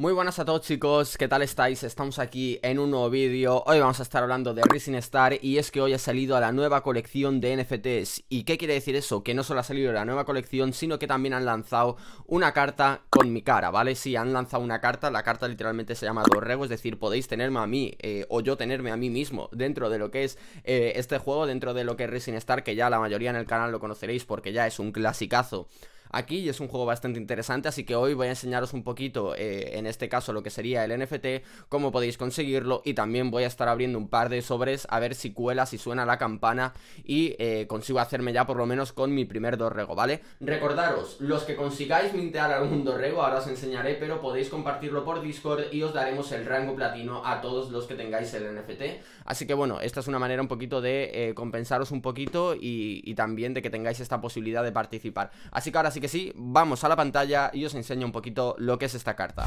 Muy buenas a todos chicos, ¿qué tal estáis? Estamos aquí en un nuevo vídeo, hoy vamos a estar hablando de Rising Star y es que hoy ha salido a la nueva colección de NFTs ¿Y qué quiere decir eso? Que no solo ha salido la nueva colección, sino que también han lanzado una carta con mi cara, ¿vale? Sí, han lanzado una carta, la carta literalmente se llama Dorrego, es decir, podéis tenerme a mí eh, o yo tenerme a mí mismo dentro de lo que es eh, este juego, dentro de lo que es Rising Star Que ya la mayoría en el canal lo conoceréis porque ya es un clasicazo aquí es un juego bastante interesante, así que hoy voy a enseñaros un poquito, eh, en este caso lo que sería el NFT, cómo podéis conseguirlo y también voy a estar abriendo un par de sobres a ver si cuela, si suena la campana y eh, consigo hacerme ya por lo menos con mi primer dorrego, ¿vale? Recordaros, los que consigáis mintear algún dorrego, ahora os enseñaré, pero podéis compartirlo por Discord y os daremos el rango platino a todos los que tengáis el NFT, así que bueno, esta es una manera un poquito de eh, compensaros un poquito y también de que tengáis esta posibilidad de participar. Así que ahora sí que sí, vamos a la pantalla y os enseño un poquito lo que es esta carta.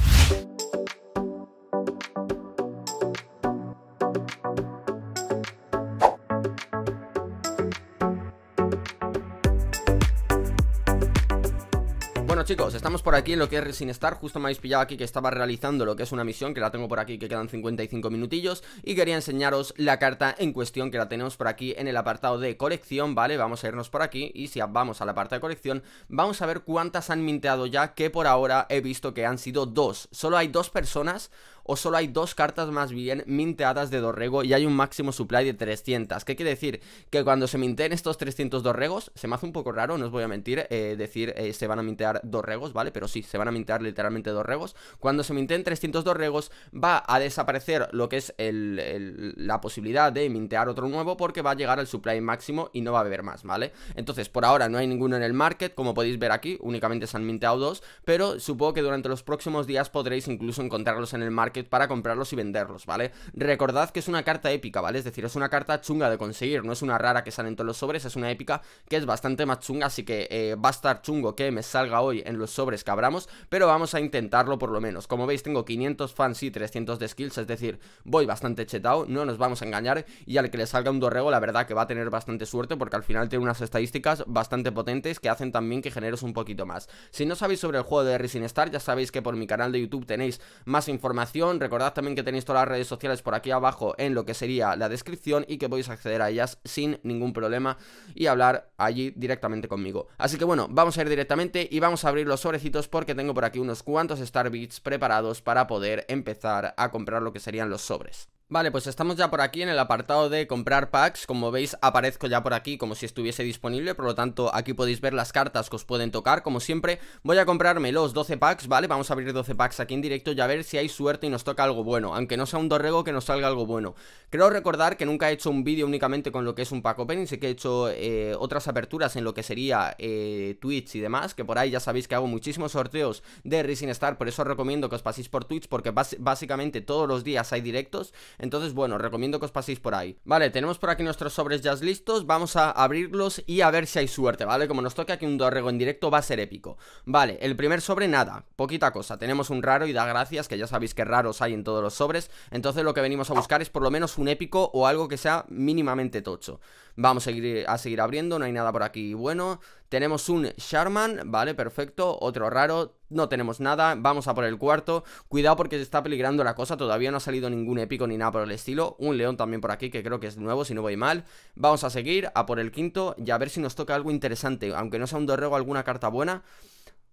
Bueno chicos, estamos por aquí en lo que es Resin Star Justo me habéis pillado aquí que estaba realizando lo que es una misión Que la tengo por aquí que quedan 55 minutillos Y quería enseñaros la carta en cuestión que la tenemos por aquí en el apartado de colección Vale, vamos a irnos por aquí y si vamos a la parte de colección Vamos a ver cuántas han minteado ya que por ahora he visto que han sido dos Solo hay dos personas o solo hay dos cartas más bien minteadas de Dorrego y hay un máximo supply de 300. ¿Qué quiere decir? Que cuando se minteen estos 300 Dorregos, se me hace un poco raro, no os voy a mentir, eh, decir eh, se van a mintear regos ¿vale? Pero sí, se van a mintear literalmente Dorregos. Cuando se minteen 300 Dorregos, va a desaparecer lo que es la posibilidad de mintear otro nuevo porque va a llegar al supply máximo y no va a haber más, ¿vale? Entonces, por ahora no hay ninguno en el market, como podéis ver aquí, únicamente se han minteado dos, pero supongo que durante los próximos días podréis incluso encontrarlos en el market para comprarlos y venderlos, ¿vale? Recordad que es una carta épica, ¿vale? Es decir, es una carta chunga de conseguir, no es una rara que sale en todos los sobres, es una épica que es bastante más chunga, así que eh, va a estar chungo que me salga hoy en los sobres que abramos, pero vamos a intentarlo por lo menos. Como veis, tengo 500 fans y 300 de skills, es decir, voy bastante chetado, no nos vamos a engañar, y al que le salga un dorrego, la verdad que va a tener bastante suerte, porque al final tiene unas estadísticas bastante potentes que hacen también que generes un poquito más. Si no sabéis sobre el juego de Rising Star, ya sabéis que por mi canal de YouTube tenéis más información Recordad también que tenéis todas las redes sociales por aquí abajo en lo que sería la descripción y que podéis acceder a ellas sin ningún problema y hablar allí directamente conmigo. Así que bueno, vamos a ir directamente y vamos a abrir los sobrecitos porque tengo por aquí unos cuantos Starbits preparados para poder empezar a comprar lo que serían los sobres. Vale, pues estamos ya por aquí en el apartado de comprar packs, como veis aparezco ya por aquí como si estuviese disponible, por lo tanto aquí podéis ver las cartas que os pueden tocar, como siempre voy a comprarme los 12 packs, vale, vamos a abrir 12 packs aquí en directo y a ver si hay suerte y nos toca algo bueno, aunque no sea un dorrego que nos salga algo bueno. Creo recordar que nunca he hecho un vídeo únicamente con lo que es un pack opening, Sé que he hecho eh, otras aperturas en lo que sería eh, Twitch y demás, que por ahí ya sabéis que hago muchísimos sorteos de Rising Star, por eso os recomiendo que os paséis por Twitch porque básicamente todos los días hay directos, entonces, bueno, recomiendo que os paséis por ahí. Vale, tenemos por aquí nuestros sobres ya listos. Vamos a abrirlos y a ver si hay suerte, ¿vale? Como nos toque aquí un Dorrego en directo va a ser épico. Vale, el primer sobre nada, poquita cosa. Tenemos un raro y da gracias, que ya sabéis que raros hay en todos los sobres. Entonces lo que venimos a buscar es por lo menos un épico o algo que sea mínimamente tocho. Vamos a a seguir abriendo, no hay nada por aquí bueno. Tenemos un Sharman, vale, perfecto. Otro raro, no tenemos nada, vamos a por el cuarto Cuidado porque se está peligrando la cosa Todavía no ha salido ningún épico ni nada por el estilo Un león también por aquí que creo que es nuevo si no voy mal Vamos a seguir, a por el quinto Y a ver si nos toca algo interesante Aunque no sea un dorrego alguna carta buena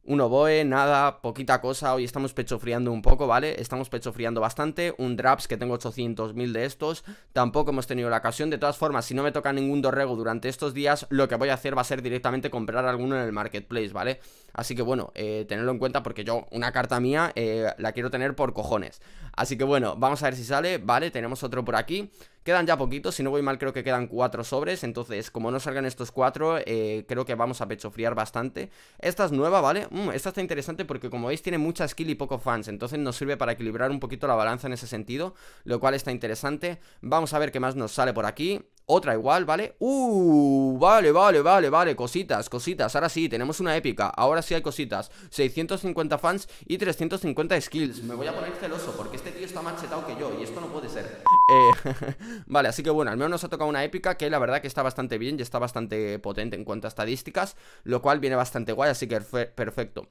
un oboe, nada, poquita cosa, hoy estamos pechofriando un poco, ¿vale? Estamos pechofriando bastante, un draps que tengo 800.000 de estos, tampoco hemos tenido la ocasión, de todas formas, si no me toca ningún dorrego durante estos días, lo que voy a hacer va a ser directamente comprar alguno en el marketplace, ¿vale? Así que bueno, eh, tenerlo en cuenta porque yo una carta mía eh, la quiero tener por cojones. Así que bueno, vamos a ver si sale, ¿vale? Tenemos otro por aquí, Quedan ya poquitos, si no voy mal creo que quedan cuatro sobres, entonces como no salgan estos cuatro, eh, creo que vamos a pechofriar bastante. Esta es nueva, ¿vale? Mm, esta está interesante porque como veis tiene mucha skill y poco fans, entonces nos sirve para equilibrar un poquito la balanza en ese sentido, lo cual está interesante. Vamos a ver qué más nos sale por aquí. Otra igual, ¿vale? ¡Uh! Vale, vale, vale, vale Cositas, cositas Ahora sí, tenemos una épica Ahora sí hay cositas 650 fans y 350 skills Me voy a poner celoso porque este tío está más chetado que yo Y esto no puede ser vale, así que bueno, al menos nos ha tocado una épica que la verdad que está bastante bien y está bastante potente en cuanto a estadísticas, lo cual viene bastante guay, así que perfecto.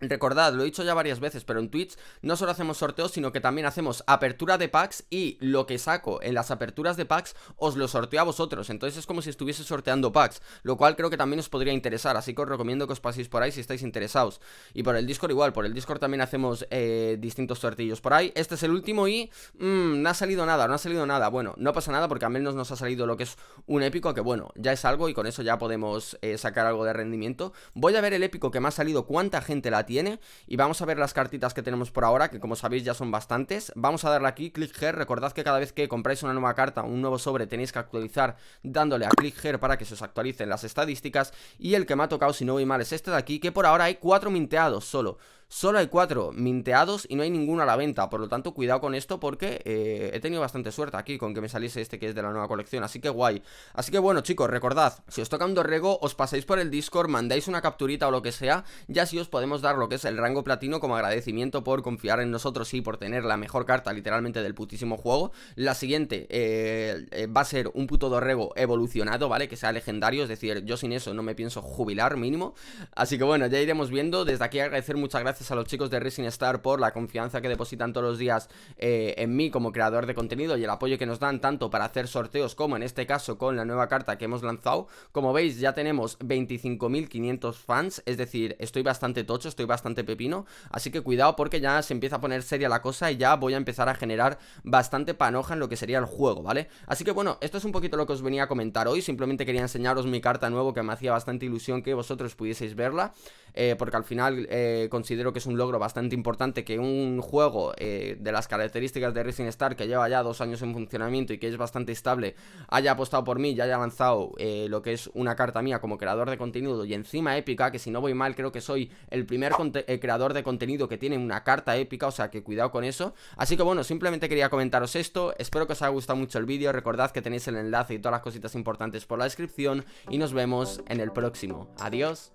Recordad, lo he dicho ya varias veces, pero en Twitch no solo hacemos sorteos, sino que también hacemos apertura de packs y lo que saco en las aperturas de packs os lo sorteo a vosotros. Entonces es como si estuviese sorteando packs, lo cual creo que también os podría interesar, así que os recomiendo que os paséis por ahí si estáis interesados. Y por el Discord igual, por el Discord también hacemos eh, distintos sortillos por ahí. Este es el último y mm, no ha salido nada, no ha salido nada. Bueno, no pasa nada porque al menos nos ha salido lo que es un épico, que bueno, ya es algo y con eso ya podemos eh, sacar algo de rendimiento. Voy a ver el épico que me ha salido, cuánta gente la ha tiene. Y vamos a ver las cartitas que tenemos por ahora, que como sabéis ya son bastantes. Vamos a darle aquí, clic here. Recordad que cada vez que compráis una nueva carta, un nuevo sobre, tenéis que actualizar dándole a click here para que se os actualicen las estadísticas. Y el que me ha tocado, si no voy mal, es este de aquí, que por ahora hay cuatro minteados solo. Solo hay cuatro minteados y no hay ninguno a la venta, por lo tanto cuidado con esto porque eh, he tenido bastante suerte aquí con que me saliese este que es de la nueva colección, así que guay. Así que bueno chicos, recordad, si os toca un dorrego, os pasáis por el Discord, mandáis una capturita o lo que sea, ya así os podemos dar lo que es el rango platino como agradecimiento por confiar en nosotros y por tener la mejor carta literalmente del putísimo juego. La siguiente eh, eh, va a ser un puto dorrego evolucionado, ¿vale? Que sea legendario, es decir, yo sin eso no me pienso jubilar mínimo. Así que bueno, ya iremos viendo, desde aquí agradecer muchas gracias gracias a los chicos de Racing Star por la confianza que depositan todos los días eh, en mí como creador de contenido y el apoyo que nos dan tanto para hacer sorteos como en este caso con la nueva carta que hemos lanzado. Como veis ya tenemos 25.500 fans, es decir, estoy bastante tocho, estoy bastante pepino, así que cuidado porque ya se empieza a poner seria la cosa y ya voy a empezar a generar bastante panoja en lo que sería el juego, ¿vale? Así que bueno, esto es un poquito lo que os venía a comentar hoy, simplemente quería enseñaros mi carta nuevo que me hacía bastante ilusión que vosotros pudieseis verla, eh, porque al final eh, considero que es un logro bastante importante que un juego eh, de las características de Racing Star, que lleva ya dos años en funcionamiento y que es bastante estable, haya apostado por mí y haya lanzado eh, lo que es una carta mía como creador de contenido y encima épica, que si no voy mal creo que soy el primer creador de contenido que tiene una carta épica, o sea que cuidado con eso. Así que bueno, simplemente quería comentaros esto, espero que os haya gustado mucho el vídeo, recordad que tenéis el enlace y todas las cositas importantes por la descripción y nos vemos en el próximo. Adiós.